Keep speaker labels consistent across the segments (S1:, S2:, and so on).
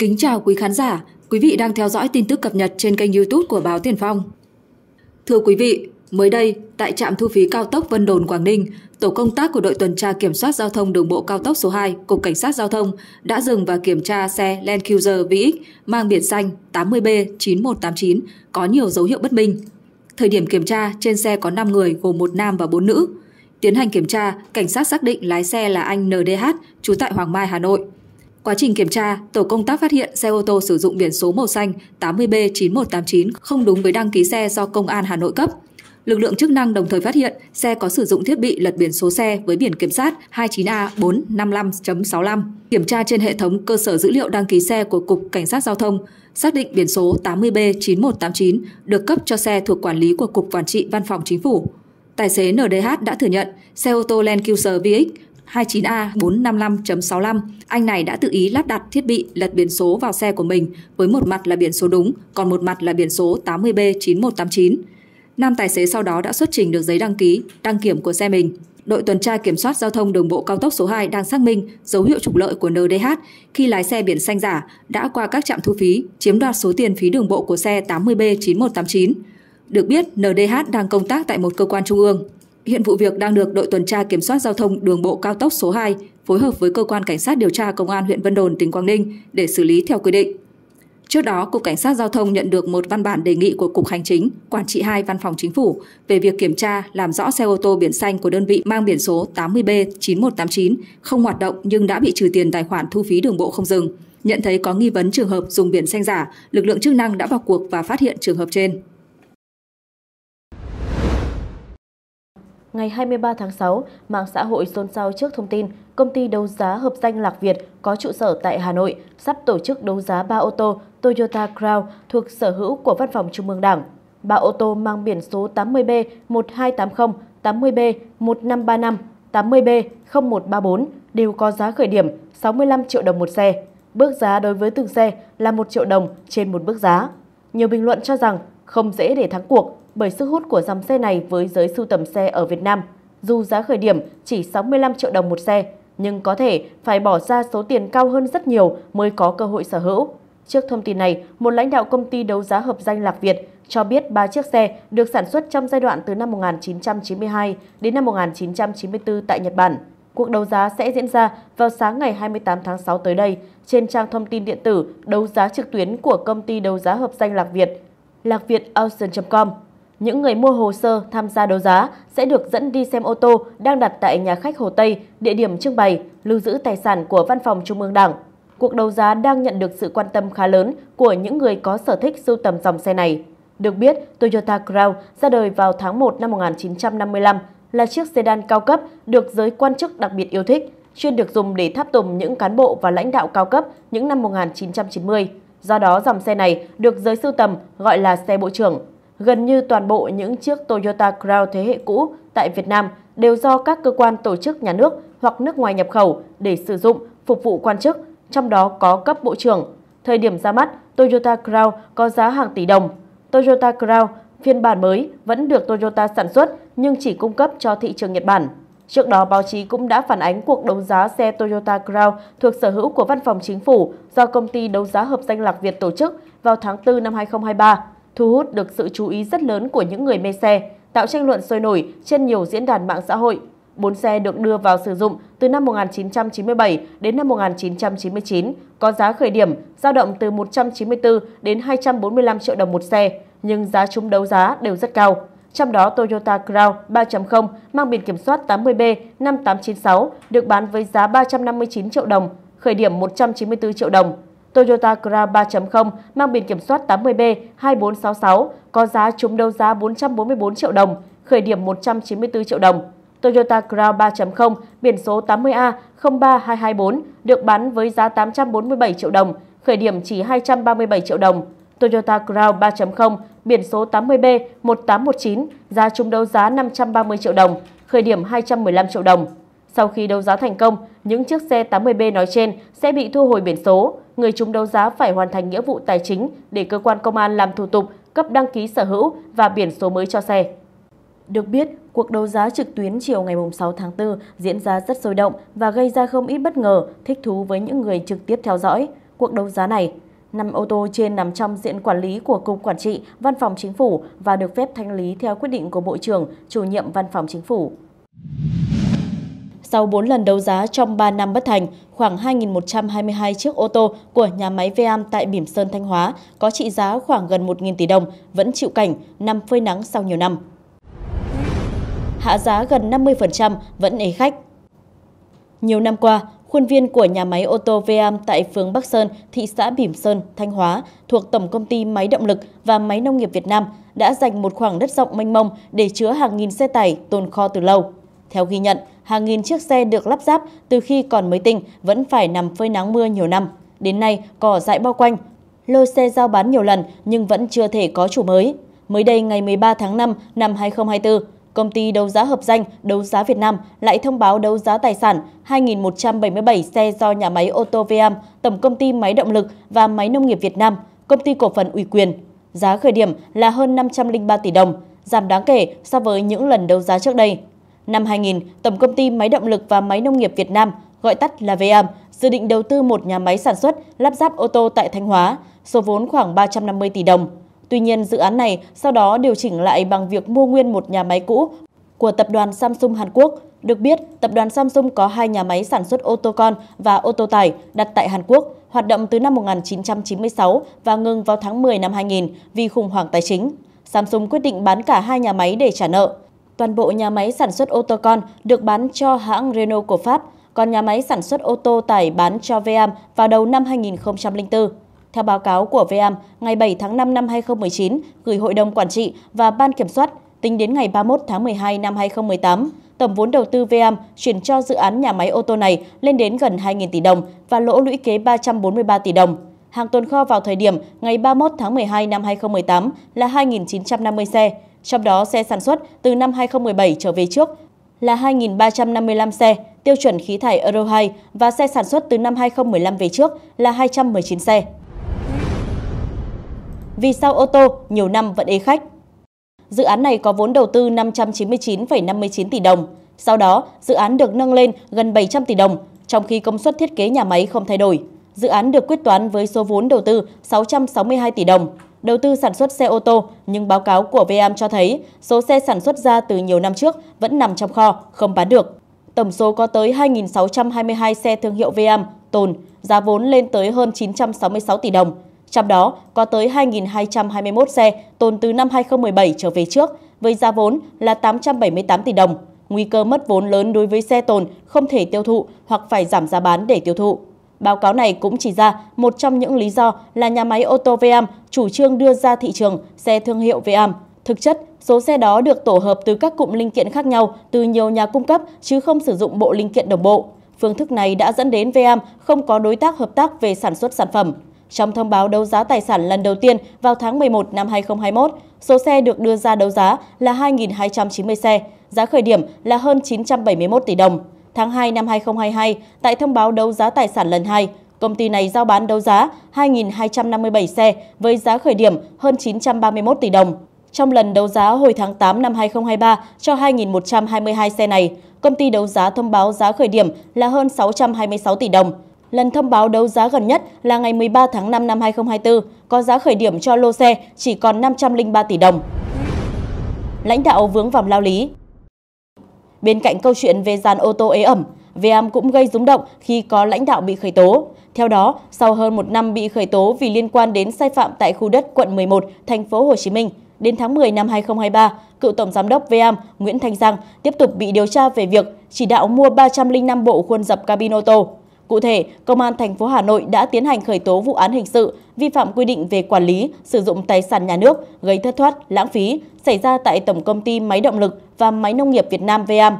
S1: Kính chào quý khán giả, quý vị đang theo dõi tin tức cập nhật trên kênh YouTube của báo Tiền Phong. Thưa quý vị, mới đây tại trạm thu phí cao tốc Vân Đồn Quảng Ninh, tổ công tác của đội tuần tra kiểm soát giao thông đường bộ cao tốc số 2, cục cảnh sát giao thông đã dừng và kiểm tra xe Land Cruiser VX mang biển xanh 80B9189 có nhiều dấu hiệu bất minh. Thời điểm kiểm tra, trên xe có 5 người gồm một nam và 4 nữ. Tiến hành kiểm tra, cảnh sát xác định lái xe là anh NDH, trú tại Hoàng Mai, Hà Nội – Quá trình kiểm tra, tổ công tác phát hiện xe ô tô sử dụng biển số màu xanh 80B9189 không đúng với đăng ký xe do Công an Hà Nội cấp. Lực lượng chức năng đồng thời phát hiện xe có sử dụng thiết bị lật biển số xe với biển kiểm soát 29A455.65. Kiểm tra trên hệ thống cơ sở dữ liệu đăng ký xe của Cục Cảnh sát Giao thông, xác định biển số 80B9189 được cấp cho xe thuộc quản lý của Cục Quản trị Văn phòng Chính phủ. Tài xế NDH đã thừa nhận xe ô tô Land Cruiser VX 29A455.65, anh này đã tự ý lắp đặt thiết bị lật biển số vào xe của mình với một mặt là biển số đúng, còn một mặt là biển số 80B9189. Nam tài xế sau đó đã xuất trình được giấy đăng ký, đăng kiểm của xe mình. Đội tuần tra kiểm soát giao thông đường bộ cao tốc số 2 đang xác minh dấu hiệu trục lợi của NDH khi lái xe biển xanh giả đã qua các trạm thu phí chiếm đoạt số tiền phí đường bộ của xe 80B9189. Được biết, NDH đang công tác tại một cơ quan trung ương. Hiện vụ việc đang được đội tuần tra kiểm soát giao thông đường bộ cao tốc số 2 phối hợp với cơ quan cảnh sát điều tra công an huyện Vân Đồn tỉnh Quảng Ninh để xử lý theo quy định. Trước đó, Cục Cảnh sát Giao thông nhận được một văn bản đề nghị của Cục Hành chính, Quản trị 2 Văn phòng Chính phủ về việc kiểm tra, làm rõ xe ô tô biển xanh của đơn vị mang biển số 80B9189 không hoạt động nhưng đã bị trừ tiền tài khoản thu phí đường bộ không dừng. Nhận thấy có nghi vấn trường hợp dùng biển xanh giả, lực lượng chức năng đã vào cuộc và phát hiện trường hợp
S2: trên. Ngày 23 tháng 6, mạng xã hội xôn xao trước thông tin công ty đấu giá hợp danh Lạc Việt có trụ sở tại Hà Nội sắp tổ chức đấu giá 3 ô tô Toyota Crown thuộc sở hữu của Văn phòng Trung ương Đảng. 3 ô tô mang biển số 80B 1280, 80B 1535, 80B 0134 đều có giá khởi điểm 65 triệu đồng một xe. Bước giá đối với từng xe là 1 triệu đồng trên một bước giá. Nhiều bình luận cho rằng không dễ để thắng cuộc bởi sức hút của dòng xe này với giới sưu tầm xe ở Việt Nam. Dù giá khởi điểm chỉ 65 triệu đồng một xe, nhưng có thể phải bỏ ra số tiền cao hơn rất nhiều mới có cơ hội sở hữu. Trước thông tin này, một lãnh đạo công ty đấu giá hợp danh Lạc Việt cho biết ba chiếc xe được sản xuất trong giai đoạn từ năm 1992 đến năm 1994 tại Nhật Bản. Cuộc đấu giá sẽ diễn ra vào sáng ngày 28 tháng 6 tới đây trên trang thông tin điện tử đấu giá trực tuyến của công ty đấu giá hợp danh Lạc Việt lạcviệtauction.com. Những người mua hồ sơ tham gia đấu giá sẽ được dẫn đi xem ô tô đang đặt tại nhà khách Hồ Tây, địa điểm trưng bày, lưu giữ tài sản của Văn phòng Trung ương Đảng. Cuộc đấu giá đang nhận được sự quan tâm khá lớn của những người có sở thích sưu tầm dòng xe này. Được biết, Toyota Crown ra đời vào tháng 1 năm 1955 là chiếc sedan cao cấp được giới quan chức đặc biệt yêu thích, chuyên được dùng để tháp tùng những cán bộ và lãnh đạo cao cấp những năm 1990. Do đó dòng xe này được giới sưu tầm gọi là xe bộ trưởng. Gần như toàn bộ những chiếc Toyota Crown thế hệ cũ tại Việt Nam đều do các cơ quan tổ chức nhà nước hoặc nước ngoài nhập khẩu để sử dụng phục vụ quan chức, trong đó có cấp bộ trưởng. Thời điểm ra mắt, Toyota Crown có giá hàng tỷ đồng. Toyota Crown phiên bản mới vẫn được Toyota sản xuất nhưng chỉ cung cấp cho thị trường Nhật Bản. Trước đó, báo chí cũng đã phản ánh cuộc đấu giá xe Toyota Crown thuộc sở hữu của Văn phòng Chính phủ do công ty đấu giá hợp danh Lạc Việt tổ chức vào tháng 4 năm 2023, thu hút được sự chú ý rất lớn của những người mê xe, tạo tranh luận sôi nổi trên nhiều diễn đàn mạng xã hội. Bốn xe được đưa vào sử dụng từ năm 1997 đến năm 1999, có giá khởi điểm dao động từ 194 đến 245 triệu đồng một xe, nhưng giá chúng đấu giá đều rất cao trong đó Toyota Crown 3.0 mang biển kiểm soát 80B5896 được bán với giá 359 triệu đồng, khởi điểm 194 triệu đồng. Toyota Crown 3.0 mang biển kiểm soát 80B2466 có giá trúng đấu giá 444 triệu đồng, khởi điểm 194 triệu đồng. Toyota Crown 3.0 biển số 80A03224 được bán với giá 847 triệu đồng, khởi điểm chỉ 237 triệu đồng. Toyota Crown 3.0 biển số 80B1819 ra chung đấu giá 530 triệu đồng, khởi điểm 215 triệu đồng. Sau khi đấu giá thành công, những chiếc xe 80B nói trên sẽ bị thu hồi biển số. Người chúng đấu giá phải hoàn thành nghĩa vụ tài chính để cơ quan công an làm thủ tục cấp đăng ký sở hữu và biển số mới cho xe. Được biết, cuộc đấu giá trực tuyến chiều ngày 6 tháng 4 diễn ra rất sôi động và gây ra không ít bất ngờ, thích thú với những người trực tiếp theo dõi cuộc đấu giá này. 5 ô tô trên nằm trong diện quản lý của Cục Quản trị, Văn phòng Chính phủ và được phép thanh lý theo quyết định của Bộ trưởng, chủ nhiệm Văn phòng Chính phủ. Sau 4 lần đấu giá trong 3 năm bất thành, khoảng 2.122 chiếc ô tô của nhà máy VAM tại Bỉm Sơn Thanh Hóa có trị giá khoảng gần 1.000 tỷ đồng vẫn chịu cảnh nằm phơi nắng sau nhiều năm. Hạ giá gần 50% vẫn ế khách. Nhiều năm qua, Khuôn viên của nhà máy ô tô VAM tại phường Bắc Sơn, thị xã Bỉm Sơn, Thanh Hóa thuộc Tổng Công ty Máy Động lực và Máy Nông nghiệp Việt Nam đã dành một khoảng đất rộng mênh mông để chứa hàng nghìn xe tải tồn kho từ lâu. Theo ghi nhận, hàng nghìn chiếc xe được lắp ráp từ khi còn mới tinh vẫn phải nằm phơi nắng mưa nhiều năm. Đến nay, cỏ dại bao quanh, lôi xe giao bán nhiều lần nhưng vẫn chưa thể có chủ mới. Mới đây ngày 13 tháng 5 năm 2024, Công ty đấu giá hợp danh Đấu giá Việt Nam lại thông báo đấu giá tài sản 2.177 xe do nhà máy ô tô VM, Tổng công ty Máy Động lực và Máy Nông nghiệp Việt Nam, Công ty Cổ phần Ủy quyền. Giá khởi điểm là hơn 503 tỷ đồng, giảm đáng kể so với những lần đấu giá trước đây. Năm 2000, Tổng công ty Máy Động lực và Máy Nông nghiệp Việt Nam, gọi tắt là VM, dự định đầu tư một nhà máy sản xuất lắp ráp ô tô tại Thanh Hóa, số vốn khoảng 350 tỷ đồng. Tuy nhiên, dự án này sau đó điều chỉnh lại bằng việc mua nguyên một nhà máy cũ của tập đoàn Samsung Hàn Quốc. Được biết, tập đoàn Samsung có hai nhà máy sản xuất ô tô con và ô tô tải đặt tại Hàn Quốc, hoạt động từ năm 1996 và ngừng vào tháng 10 năm 2000 vì khủng hoảng tài chính. Samsung quyết định bán cả hai nhà máy để trả nợ. Toàn bộ nhà máy sản xuất ô tô con được bán cho hãng Renault của Pháp, còn nhà máy sản xuất ô tô tải bán cho VAM vào đầu năm 2004. Theo báo cáo của VM, ngày 7 tháng 5 năm 2019, gửi Hội đồng Quản trị và Ban Kiểm soát, tính đến ngày 31 tháng 12 năm 2018, tổng vốn đầu tư VM chuyển cho dự án nhà máy ô tô này lên đến gần 2.000 tỷ đồng và lỗ lũy kế 343 tỷ đồng. Hàng tồn kho vào thời điểm ngày 31 tháng 12 năm 2018 là 2.950 xe, trong đó xe sản xuất từ năm 2017 trở về trước là 2.355 xe, tiêu chuẩn khí thải Euro 2 và xe sản xuất từ năm 2015 về trước là 219 xe vì sao ô tô nhiều năm vẫn ế khách. Dự án này có vốn đầu tư 599,59 tỷ đồng. Sau đó, dự án được nâng lên gần 700 tỷ đồng, trong khi công suất thiết kế nhà máy không thay đổi. Dự án được quyết toán với số vốn đầu tư 662 tỷ đồng, đầu tư sản xuất xe ô tô, nhưng báo cáo của VAM cho thấy số xe sản xuất ra từ nhiều năm trước vẫn nằm trong kho, không bán được. Tổng số có tới 2.622 xe thương hiệu VAM tồn, giá vốn lên tới hơn 966 tỷ đồng. Trong đó có tới 2.221 xe tồn từ năm 2017 trở về trước với giá vốn là 878 tỷ đồng. Nguy cơ mất vốn lớn đối với xe tồn không thể tiêu thụ hoặc phải giảm giá bán để tiêu thụ. Báo cáo này cũng chỉ ra một trong những lý do là nhà máy ô tô VAM chủ trương đưa ra thị trường xe thương hiệu VAM. Thực chất, số xe đó được tổ hợp từ các cụm linh kiện khác nhau từ nhiều nhà cung cấp chứ không sử dụng bộ linh kiện đồng bộ. Phương thức này đã dẫn đến VAM không có đối tác hợp tác về sản xuất sản phẩm. Trong thông báo đấu giá tài sản lần đầu tiên vào tháng 11 năm 2021, số xe được đưa ra đấu giá là 2.290 xe, giá khởi điểm là hơn 971 tỷ đồng. Tháng 2 năm 2022, tại thông báo đấu giá tài sản lần 2, công ty này giao bán đấu giá 2.257 xe với giá khởi điểm hơn 931 tỷ đồng. Trong lần đấu giá hồi tháng 8 năm 2023 cho 2.122 xe này, công ty đấu giá thông báo giá khởi điểm là hơn 626 tỷ đồng. Lần thông báo đấu giá gần nhất là ngày 13 tháng 5 năm 2024, có giá khởi điểm cho lô xe chỉ còn 503 tỷ đồng. Lãnh đạo vướng vòng lao lý Bên cạnh câu chuyện về dàn ô tô ế ẩm, VAM cũng gây rúng động khi có lãnh đạo bị khởi tố. Theo đó, sau hơn một năm bị khởi tố vì liên quan đến sai phạm tại khu đất quận 11, thành phố Hồ Chí Minh, đến tháng 10 năm 2023, cựu tổng giám đốc VAM Nguyễn Thanh Giang tiếp tục bị điều tra về việc chỉ đạo mua 305 bộ khuôn dập cabin ô tô. Cụ thể, Công an thành phố Hà Nội đã tiến hành khởi tố vụ án hình sự vi phạm quy định về quản lý, sử dụng tài sản nhà nước gây thất thoát, lãng phí xảy ra tại Tổng công ty Máy động lực và Máy nông nghiệp Việt Nam VAM.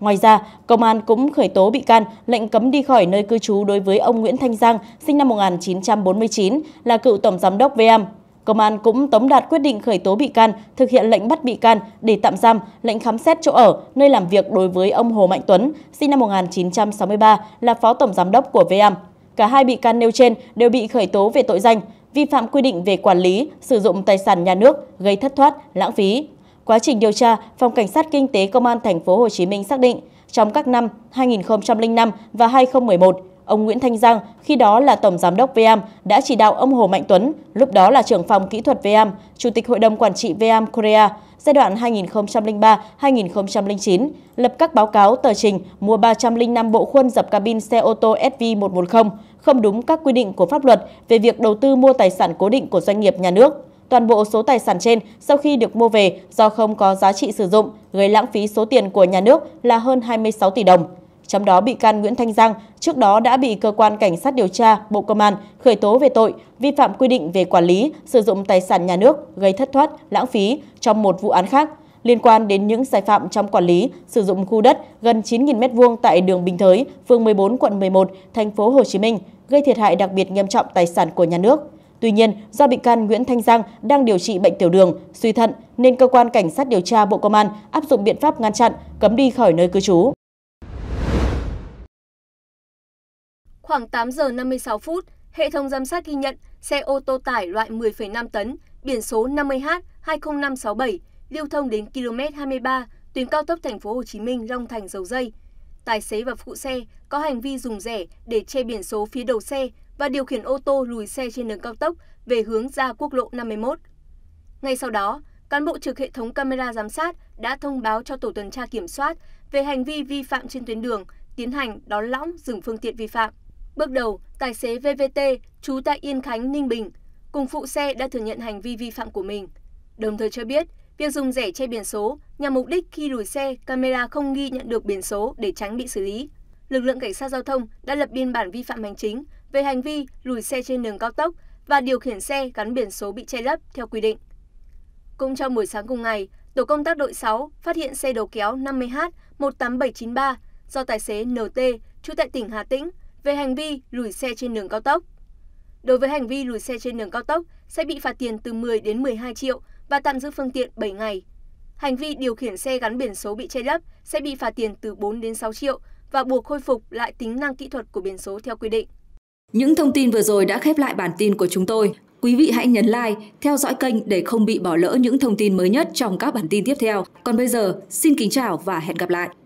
S2: Ngoài ra, công an cũng khởi tố bị can lệnh cấm đi khỏi nơi cư trú đối với ông Nguyễn Thanh Giang, sinh năm 1949, là cựu tổng giám đốc VAM, Công an cũng tống đạt quyết định khởi tố bị can, thực hiện lệnh bắt bị can để tạm giam, lệnh khám xét chỗ ở, nơi làm việc đối với ông Hồ Mạnh Tuấn, sinh năm 1963, là phó tổng giám đốc của VAM. Cả hai bị can nêu trên đều bị khởi tố về tội danh vi phạm quy định về quản lý, sử dụng tài sản nhà nước gây thất thoát, lãng phí. Quá trình điều tra, Phòng Cảnh sát Kinh tế Công an Thành phố Hồ Chí Minh xác định trong các năm 2005 và 2011, Ông Nguyễn Thanh Giang, khi đó là Tổng Giám đốc VM, đã chỉ đạo ông Hồ Mạnh Tuấn, lúc đó là trưởng phòng kỹ thuật VM, Chủ tịch Hội đồng Quản trị VM Korea, giai đoạn 2003-2009, lập các báo cáo tờ trình mua 305 bộ khuôn dập cabin xe ô tô SV110, không đúng các quy định của pháp luật về việc đầu tư mua tài sản cố định của doanh nghiệp nhà nước. Toàn bộ số tài sản trên sau khi được mua về do không có giá trị sử dụng, gây lãng phí số tiền của nhà nước là hơn 26 tỷ đồng. Trong đó bị can Nguyễn Thanh Giang trước đó đã bị cơ quan cảnh sát điều tra Bộ Công an khởi tố về tội vi phạm quy định về quản lý sử dụng tài sản nhà nước gây thất thoát, lãng phí trong một vụ án khác liên quan đến những sai phạm trong quản lý sử dụng khu đất gần 9.000 m2 tại đường Bình Thới, phường 14, quận 11, thành phố Hồ Chí Minh, gây thiệt hại đặc biệt nghiêm trọng tài sản của nhà nước. Tuy nhiên, do bị can Nguyễn Thanh Giang đang điều trị bệnh tiểu đường, suy thận nên cơ quan cảnh sát điều tra Bộ Công an áp dụng biện pháp ngăn chặn, cấm đi khỏi nơi cư trú.
S3: Khoảng 8 giờ 56 phút, hệ thống giám sát ghi nhận xe ô tô tải loại 10,5 tấn, biển số 50H20567, lưu thông đến km 23 tuyến cao tốc thành phố Hồ Chí Minh Long Thành Dầu Dây. Tài xế và phụ xe có hành vi dùng rẻ để che biển số phía đầu xe và điều khiển ô tô lùi xe trên đường cao tốc về hướng ra quốc lộ 51. Ngay sau đó, cán bộ trực hệ thống camera giám sát đã thông báo cho tổ tuần tra kiểm soát về hành vi vi phạm trên tuyến đường, tiến hành đón lõng dừng phương tiện vi phạm bước đầu tài xế vvt trú tại yên khánh ninh bình cùng phụ xe đã thừa nhận hành vi vi phạm của mình đồng thời cho biết việc dùng rẻ che biển số nhằm mục đích khi lùi xe camera không ghi nhận được biển số để tránh bị xử lý lực lượng cảnh sát giao thông đã lập biên bản vi phạm hành chính về hành vi lùi xe trên đường cao tốc và điều khiển xe gắn biển số bị che lấp theo quy định. Cũng trong buổi sáng cùng ngày, tổ công tác đội 6 phát hiện xe đầu kéo 50H 18793 do tài xế NT trú tại tỉnh Hà Tĩnh về hành vi lùi xe trên đường cao tốc. Đối với hành vi lùi xe trên đường cao tốc sẽ bị phạt tiền từ 10 đến 12 triệu và tạm giữ phương tiện 7 ngày. Hành vi điều khiển xe gắn biển số bị che lấp sẽ bị phạt tiền từ 4 đến 6 triệu và buộc khôi phục lại tính năng kỹ thuật của biển số theo quy định.
S1: Những thông tin vừa rồi đã khép lại bản tin của chúng tôi. Quý vị hãy nhấn like, theo dõi kênh để không bị bỏ lỡ những thông tin mới nhất trong các bản tin tiếp theo. Còn bây giờ, xin kính chào và hẹn gặp lại.